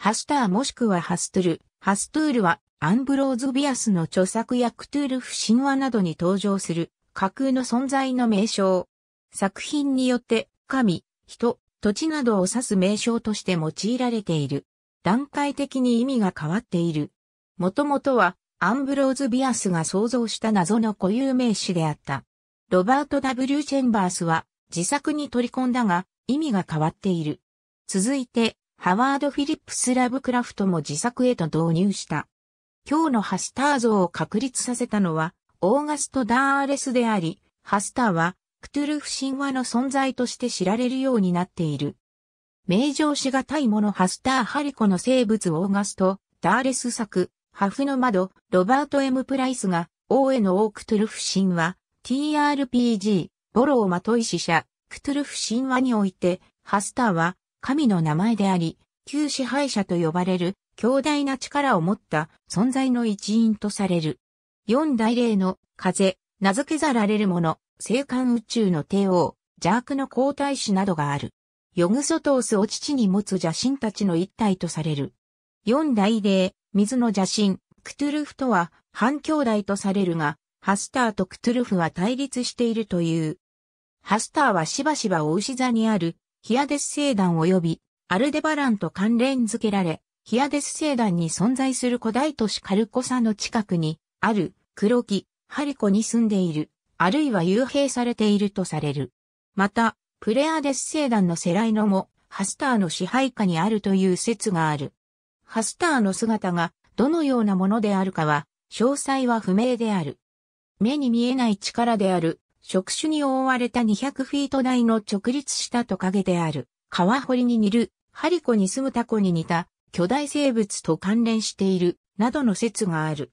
ハスターもしくはハストゥル。ハストゥールはアンブローズ・ビアスの著作やクトゥールフ神話などに登場する架空の存在の名称。作品によって神、人、土地などを指す名称として用いられている。段階的に意味が変わっている。もともとはアンブローズ・ビアスが創造した謎の固有名詞であった。ロバート・ W・ チェンバースは自作に取り込んだが意味が変わっている。続いてハワード・フィリップス・ラブクラフトも自作へと導入した。今日のハスター像を確立させたのは、オーガスト・ダーレスであり、ハスターは、クトゥルフ神話の存在として知られるようになっている。名城しがいモのハスター・ハリコの生物オーガスト、ダーレス作、ハフの窓、ロバート・ M・ プライスが、王への王クトゥルフ神話、TRPG、ボロー・マトイ死者、クトゥルフ神話において、ハスターは、神の名前であり、旧支配者と呼ばれる強大な力を持った存在の一員とされる。四大霊の風、名付けざられるもの、生宇宙の帝王、邪悪の皇太子などがある。ヨグソトースを父に持つ邪神たちの一体とされる。四大霊、水の邪神、クトゥルフとは反兄弟とされるが、ハスターとクトゥルフは対立しているという。ハスターはしばしばお牛座にあるヒアデス星団及びアルデバランと関連付けられ、ヒアデス星団に存在する古代都市カルコサの近くにある黒木、ハリコに住んでいる、あるいは幽閉されているとされる。また、プレアデス星団のセライノもハスターの支配下にあるという説がある。ハスターの姿がどのようなものであるかは、詳細は不明である。目に見えない力である触手に覆われた200フィート台の直立したトカゲである。川堀に似る、ハリコに住むタコに似た巨大生物と関連している、などの説がある。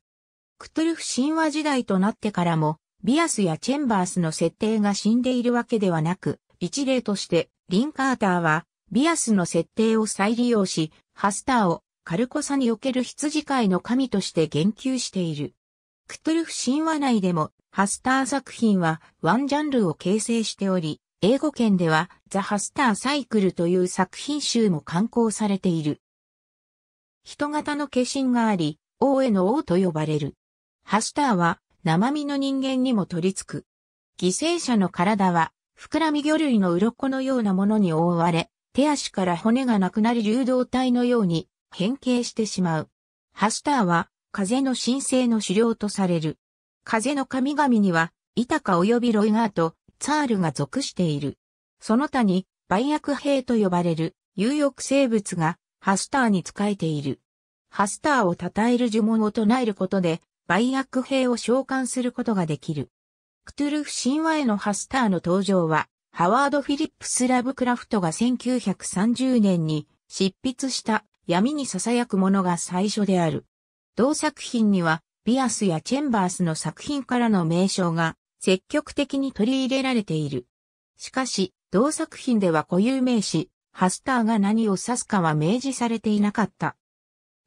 クトゥルフ神話時代となってからも、ビアスやチェンバースの設定が死んでいるわけではなく、一例として、リン・カーターは、ビアスの設定を再利用し、ハスターをカルコサにおける羊飼いの神として言及している。クトゥルフ神話内でも、ハスター作品はワンジャンルを形成しており、英語圏ではザ・ハスター・サイクルという作品集も刊行されている。人型の化身があり、王への王と呼ばれる。ハスターは生身の人間にも取り付く。犠牲者の体は、膨らみ魚類の鱗のようなものに覆われ、手足から骨がなくなり流動体のように変形してしまう。ハスターは風の神聖の狩猟とされる。風の神々には、イタカ及びロイガーとツァールが属している。その他に、売薬兵と呼ばれる有翼生物がハスターに仕えている。ハスターを称える呪文を唱えることで、売薬兵を召喚することができる。クトゥルフ神話へのハスターの登場は、ハワード・フィリップス・ラブクラフトが1930年に執筆した闇に囁くものが最初である。同作品には、ビアスやチェンバースの作品からの名称が積極的に取り入れられている。しかし、同作品では固有名詞、ハスターが何を指すかは明示されていなかった。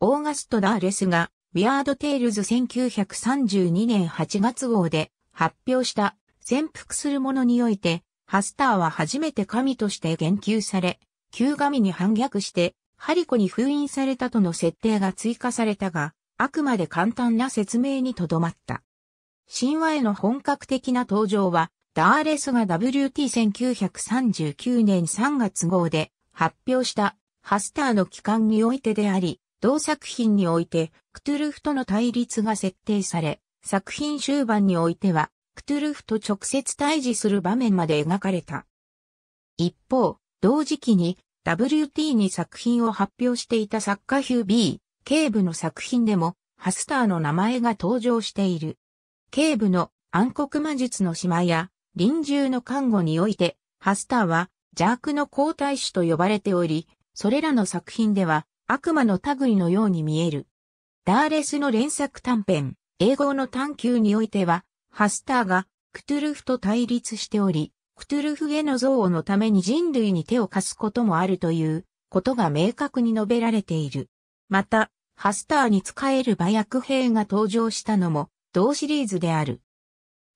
オーガスト・ダーレスが、ビアード・テイルズ1932年8月号で発表した潜伏するものにおいて、ハスターは初めて神として言及され、旧神に反逆して、ハリコに封印されたとの設定が追加されたが、あくまで簡単な説明にとどまった。神話への本格的な登場は、ダーレスが WT1939 年3月号で発表したハスターの期間においてであり、同作品においてクトゥルフとの対立が設定され、作品終盤においてはクトゥルフと直接対峙する場面まで描かれた。一方、同時期に WT に作品を発表していた作家ヒュービ警部の作品でも、ハスターの名前が登場している。警部の暗黒魔術の島や、臨終の看護において、ハスターは邪悪の皇太子と呼ばれており、それらの作品では悪魔の類のように見える。ダーレスの連作短編、英語の探求においては、ハスターがクトゥルフと対立しており、クトゥルフへの憎悪のために人類に手を貸すこともあるということが明確に述べられている。また、ハスターに使える馬役兵が登場したのも、同シリーズである。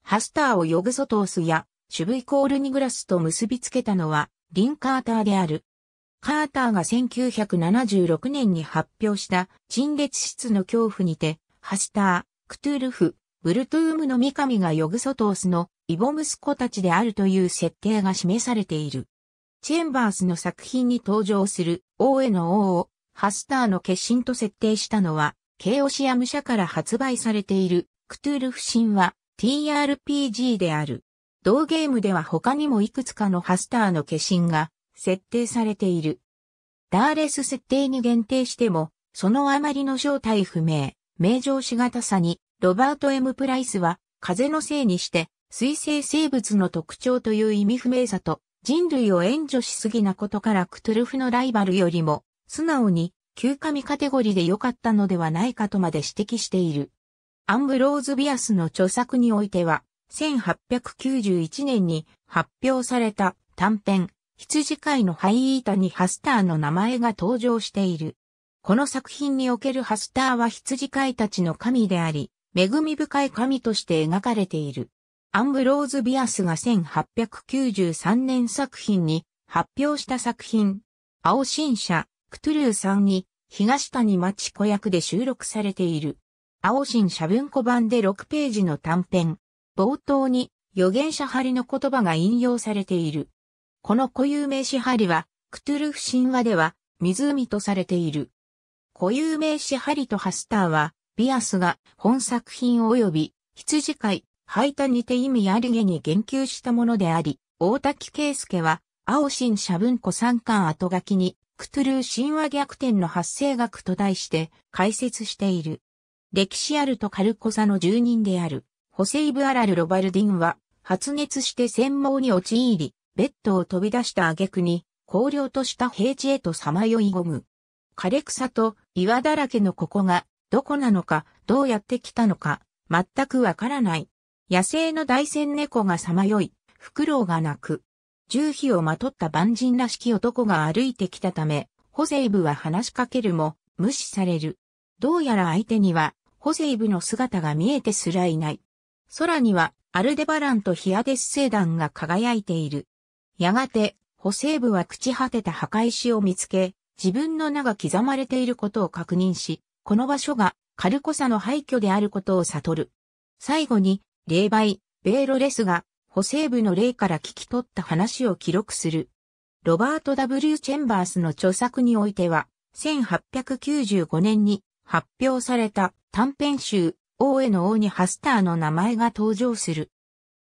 ハスターをヨグソトースや、シュブイコールニグラスと結びつけたのは、リン・カーターである。カーターが1976年に発表した陳列室の恐怖にて、ハスター、クトゥールフ、ブルトゥームの三上がヨグソトースのイボ息子たちであるという設定が示されている。チェンバースの作品に登場する王への王をハスターの化身と設定したのは、ケオシアム社から発売されている、クトゥルフ神は TRPG である。同ゲームでは他にもいくつかのハスターの化身が設定されている。ダーレス設定に限定しても、そのあまりの正体不明、名状しがたさに、ロバート・ M・ プライスは、風のせいにして、水生生物の特徴という意味不明さと、人類を援助しすぎなことからクトゥルフのライバルよりも、素直に、旧神カテゴリで良かったのではないかとまで指摘している。アンブローズ・ビアスの著作においては、1891年に発表された短編、羊飼いのハイイータにハスターの名前が登場している。この作品におけるハスターは羊飼いたちの神であり、恵み深い神として描かれている。アンブローズ・ビアスが1893年作品に発表した作品、青新社クトゥルーさんに東谷町子役で収録されている。青新社文庫版で6ページの短編。冒頭に預言者張りの言葉が引用されている。この固有名詞張りは、クトゥルフ神話では湖とされている。固有名詞針とハスターは、ビアスが本作品及び羊飼い、排他にて意味ありげに言及したものであり、大滝圭介は、青新社文庫三巻後書きに、クトゥルー神話逆転の発生学と題して解説している。歴史あるとカルコサの住人である、ホセイブ・アラル・ロバルディンは、発熱して戦網に陥り、ベッドを飛び出した挙句に、荒涼とした平地へとさまよい込む。枯れ草と岩だらけのここが、どこなのか、どうやって来たのか、全くわからない。野生の大仙猫がさまよい、フクロウが鳴く。重皮をまとった万人らしき男が歩いてきたため、ホセイブは話しかけるも、無視される。どうやら相手には、ホセイブの姿が見えてすらいない。空には、アルデバランとヒアデス星団が輝いている。やがて、ホセイブは朽ち果てた墓石を見つけ、自分の名が刻まれていることを確認し、この場所がカルコサの廃墟であることを悟る。最後に、霊媒、ベーロレスが補正部の例から聞き取った話を記録する。ロバート・ W・ チェンバースの著作においては、1895年に発表された短編集、王への王にハスターの名前が登場する。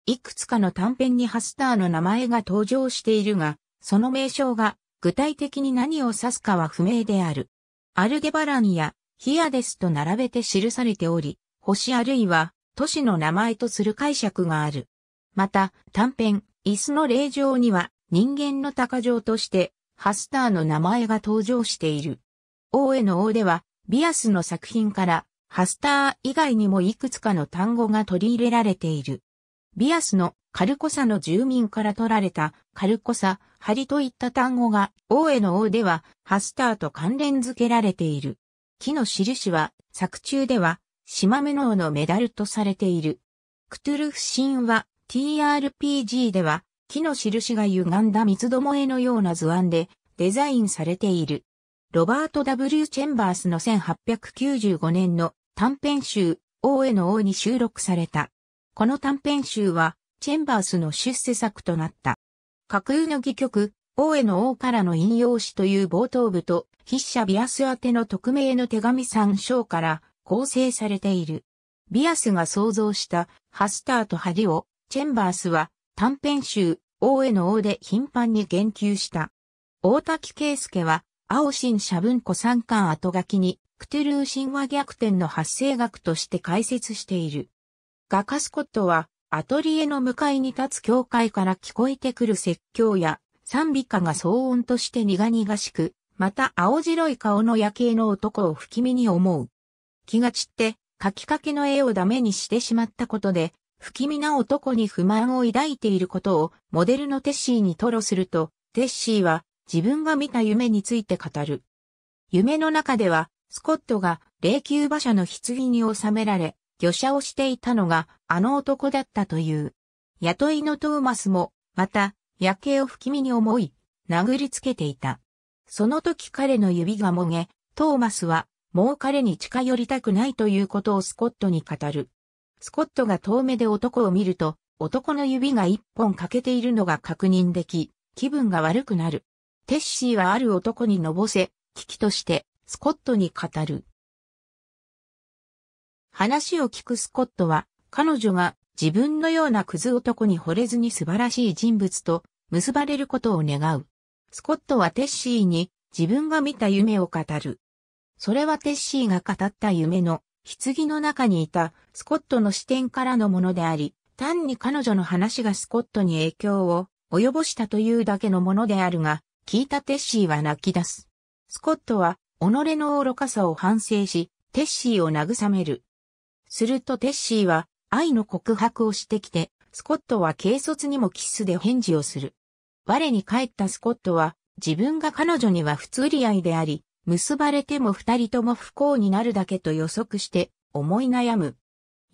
いくつかの短編にハスターの名前が登場しているが、その名称が具体的に何を指すかは不明である。アルゲバランやヒアデスと並べて記されており、星あるいは都市の名前とする解釈がある。また、短編、椅子の霊場には、人間の鷹城として、ハスターの名前が登場している。王への王では、ビアスの作品から、ハスター以外にもいくつかの単語が取り入れられている。ビアスのカルコサの住民から取られたカルコサ、ハリといった単語が王への王ではハスターと関連付けられている。木の印は作中では島目の王のメダルとされている。クトゥルフ神話 TRPG では、木の印が歪んだ三つどもえのような図案でデザインされている。ロバート・ W・ チェンバースの1895年の短編集、王への王に収録された。この短編集は、チェンバースの出世作となった。架空の戯曲、王への王からの引用詞という冒頭部と、筆者ビアス宛ての匿名の手紙3章から構成されている。ビアスが創造したハスターと針をチェンバースは短編集、王への王で頻繁に言及した。大滝圭介は、青新社文庫三巻後書きに、クトゥルー神話逆転の発生学として解説している。画家スコットは、アトリエの向かいに立つ教会から聞こえてくる説教や、賛美歌が騒音として苦々しく、また青白い顔の夜景の男を不気味に思う。気が散って、書きかけの絵をダメにしてしまったことで、不気味な男に不満を抱いていることをモデルのテッシーに吐露すると、テッシーは自分が見た夢について語る。夢の中では、スコットが霊柩馬車の棺に収められ、魚車をしていたのがあの男だったという。雇いのトーマスも、また、夜景を不気味に思い、殴りつけていた。その時彼の指がもげ、トーマスは、もう彼に近寄りたくないということをスコットに語る。スコットが遠目で男を見ると、男の指が一本欠けているのが確認でき、気分が悪くなる。テッシーはある男にのぼせ、危機としてスコットに語る。話を聞くスコットは、彼女が自分のようなクズ男に惚れずに素晴らしい人物と結ばれることを願う。スコットはテッシーに自分が見た夢を語る。それはテッシーが語った夢の棺の中にいたスコットの視点からのものであり、単に彼女の話がスコットに影響を及ぼしたというだけのものであるが、聞いたテッシーは泣き出す。スコットは、己の愚かさを反省し、テッシーを慰める。するとテッシーは、愛の告白をしてきて、スコットは軽率にもキスで返事をする。我に帰ったスコットは、自分が彼女には不釣り合いであり、結ばれても二人とも不幸になるだけと予測して思い悩む。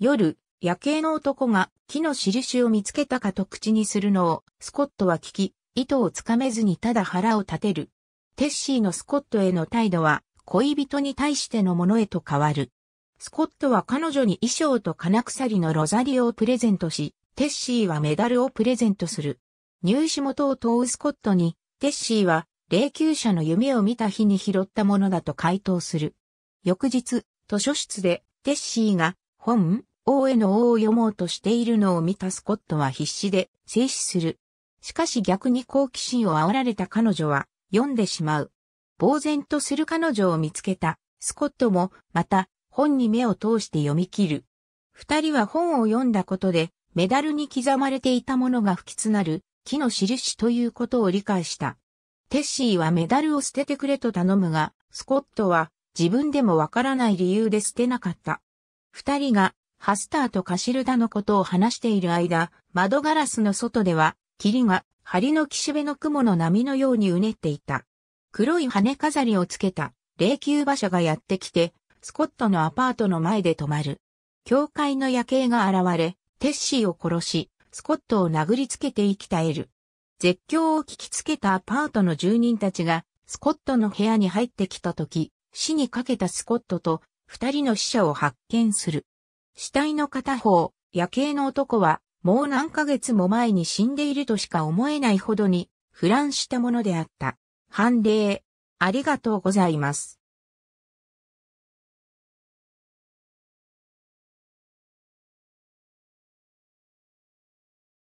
夜、夜景の男が木の印を見つけたかと口にするのをスコットは聞き、糸をつかめずにただ腹を立てる。テッシーのスコットへの態度は恋人に対してのものへと変わる。スコットは彼女に衣装と金鎖のロザリオをプレゼントし、テッシーはメダルをプレゼントする。入試元を問うスコットに、テッシーは霊柩車の夢を見た日に拾ったものだと回答する。翌日、図書室でテッシーが本、王への王を読もうとしているのを見たスコットは必死で静止する。しかし逆に好奇心を煽られた彼女は読んでしまう。呆然とする彼女を見つけたスコットもまた本に目を通して読み切る。二人は本を読んだことでメダルに刻まれていたものが吹きつなる木の印ということを理解した。テッシーはメダルを捨ててくれと頼むが、スコットは自分でもわからない理由で捨てなかった。二人がハスターとカシルダのことを話している間、窓ガラスの外では、霧が針の岸辺の雲の波のようにうねっていた。黒い羽飾りをつけた霊柩馬車がやってきて、スコットのアパートの前で止まる。教会の夜景が現れ、テッシーを殺し、スコットを殴りつけて生きたえる。絶叫を聞きつけたアパートの住人たちが、スコットの部屋に入ってきた時、死にかけたスコットと二人の死者を発見する。死体の片方、夜景の男は、もう何ヶ月も前に死んでいるとしか思えないほどに、腐乱したものであった。判例、ありがとうございます。